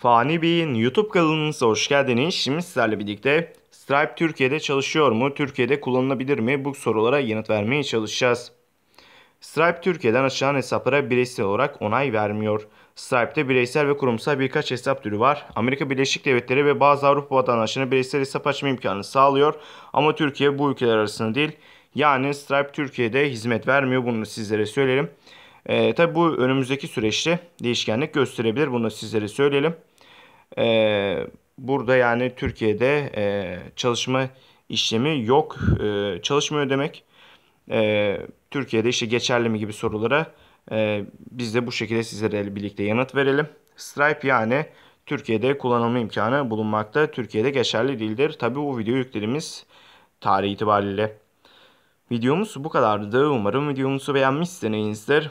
Fani Bey'in YouTube kanalınıza hoş geldiniz. Şimdi sizlerle birlikte Stripe Türkiye'de çalışıyor mu? Türkiye'de kullanılabilir mi? Bu sorulara yanıt vermeye çalışacağız. Stripe Türkiye'den açılan hesaplara bireysel olarak onay vermiyor. Stripe'de bireysel ve kurumsal birkaç hesap türü var. Amerika Birleşik Devletleri ve bazı Avrupa vatandaşlarına bireysel hesap açma imkanı sağlıyor. Ama Türkiye bu ülkeler arasında değil. Yani Stripe Türkiye'de hizmet vermiyor. Bunu sizlere söyleyelim. E, tabii bu önümüzdeki süreçte değişkenlik gösterebilir. Bunu sizlere söyleyelim. E, burada yani Türkiye'de e, çalışma işlemi yok. E, ee, çalışmıyor demek. E, Türkiye'de işte geçerli mi gibi sorulara e, biz de bu şekilde sizlere birlikte yanıt verelim. Stripe yani Türkiye'de kullanılma imkanı bulunmakta. Türkiye'de geçerli değildir. Tabii bu video yüklediğimiz tarih itibariyle. Videomuz bu kadardı. Umarım videomuzu beğenmişsinizdir.